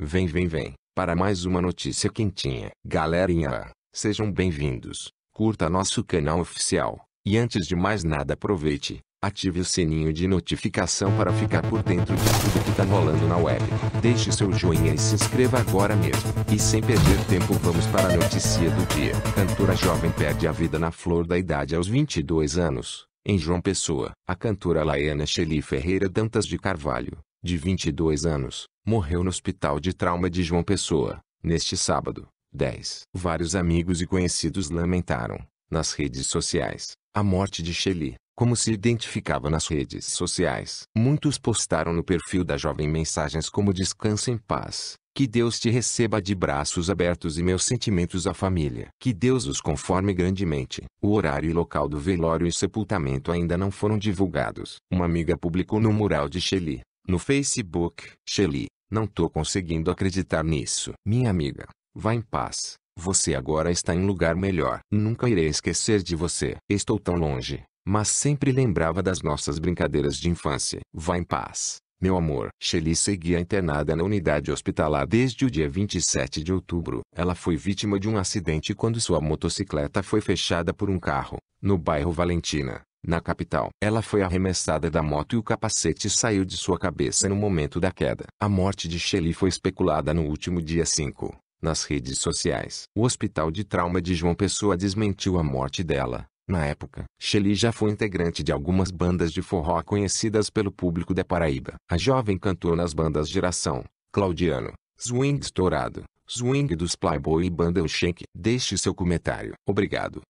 Vem, vem, vem, para mais uma notícia quentinha. Galerinha, sejam bem-vindos. Curta nosso canal oficial. E antes de mais nada, aproveite, ative o sininho de notificação para ficar por dentro de tudo que tá rolando na web. Deixe seu joinha e se inscreva agora mesmo. E sem perder tempo, vamos para a notícia do dia. Cantora jovem perde a vida na flor da idade aos 22 anos. Em João Pessoa, a cantora Laiana Shelley Ferreira Dantas de Carvalho, de 22 anos, morreu no Hospital de Trauma de João Pessoa, neste sábado, 10. Vários amigos e conhecidos lamentaram, nas redes sociais, a morte de Shelly, como se identificava nas redes sociais. Muitos postaram no perfil da jovem mensagens como descansa em paz, que Deus te receba de braços abertos e meus sentimentos à família. Que Deus os conforme grandemente. O horário e local do velório e sepultamento ainda não foram divulgados. Uma amiga publicou no mural de Shelly no Facebook, Shelly, não tô conseguindo acreditar nisso. Minha amiga, vá em paz. Você agora está em um lugar melhor. Nunca irei esquecer de você. Estou tão longe, mas sempre lembrava das nossas brincadeiras de infância. Vá em paz. Meu amor, Shelly seguia internada na unidade hospitalar desde o dia 27 de outubro. Ela foi vítima de um acidente quando sua motocicleta foi fechada por um carro, no bairro Valentina. Na capital, ela foi arremessada da moto e o capacete saiu de sua cabeça no momento da queda. A morte de Shelley foi especulada no último dia 5, nas redes sociais. O Hospital de Trauma de João Pessoa desmentiu a morte dela. Na época, Shelly já foi integrante de algumas bandas de forró conhecidas pelo público da Paraíba. A jovem cantou nas bandas Geração, Claudiano, Swing Estourado, Swing dos Playboy e Banda O Shake. Deixe seu comentário. Obrigado.